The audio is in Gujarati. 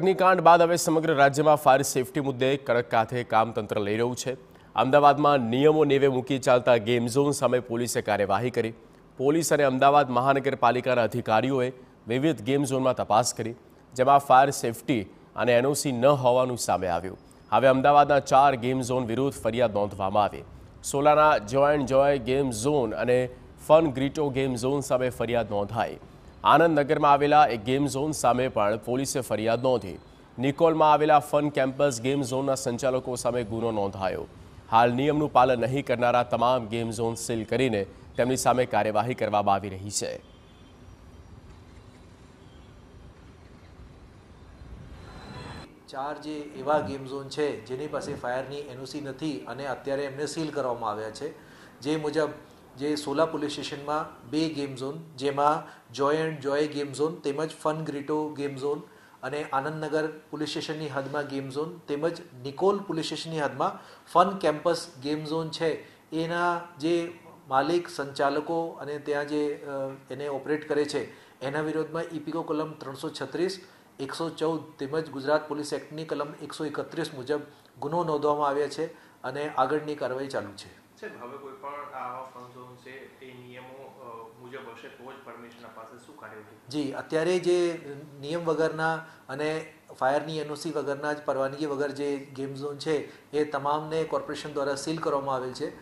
અગ્નિકાંડ બાદ હવે સમગ્ર રાજ્યમાં ફાયર સેફટી મુદ્દે કડક કાથે કામ લઈ રહ્યું છે અમદાવાદમાં નિયમો નેવે મૂકી ચાલતા ગેમ ઝોન સામે પોલીસે કાર્યવાહી કરી પોલીસ અને અમદાવાદ મહાનગરપાલિકાના અધિકારીઓએ વિવિધ ગેમ ઝોનમાં તપાસ કરી જેમાં ફાયર સેફટી અને એનઓસી ન હોવાનું સામે આવ્યું હવે અમદાવાદના ચાર ગેમ ઝોન વિરુદ્ધ ફરિયાદ નોંધવામાં આવી સોલાના Joy and Joy game zone અને ફન ગ્રીટો ગેમ ઝોન સામે ફરિયાદ નોંધાઈ આનંદનગરમાં આવેલા એક ગેમ ઝોન સામે પણ પોલીસે ફરિયાદ નોંધી નિકોલમાં આવેલા ફન કેમ્પસ ગેમ ઝોનના સંચાલકો સામે ગુનો નોંધાયો હાલ નિયમનું પાલન નહીં કરનારા તમામ ગેમ ઝોન સીલ કરીને તેમની સામે કાર્યવાહી કરવામાં આવી રહી છે ચાર જે એવા ગેમ ઝોન છે જેની પાસે ફાયરની એનઓસી નથી અને અત્યારે એમને સીલ કરવામાં આવ્યા છે જે મુજબ જે સોલા પોલીસ સ્ટેશનમાં બે ગેમ ઝોન જેમાં Joy and Joy game zone તેમજ ફન ગ્રીટો ગેમ ઝોન અને આનંદનગર પોલીસ સ્ટેશનની હદમાં ગેમ ઝોન તેમજ નિકોલ પોલીસ સ્ટેશનની હદમાં ફન કેમ્પસ ગેમ ઝોન છે એના જે માલિક સંચાલકો અને ત્યાં જે એને ઓપરેટ કરે છે એના વિરોધમાં ઇપિકો કલમ ત્રણસો છત્રીસ એકસો ચૌદ તેમજ ગુજરાત પોલીસ એક્ટની કલમ એકસો એકત્રીસ મુજબ ગુનો નોંધવામાં આવ્યા છે અને આગળની કાર્યવાહી ચાલુ છે સાહેબ હવે કોઈ પણ આવા ફંક્શન છે એ નિયમો મુજબ હશે તો જ પરમિશન અપાશે શું કાર્યવાહી જી અત્યારે જે નિયમ વગરના અને ફાયરની એનઓસી વગરના જ પરવાનગી વગર જે ગેમ ઝોન છે એ તમામને કોર્પોરેશન દ્વારા સીલ કરવામાં આવેલ છે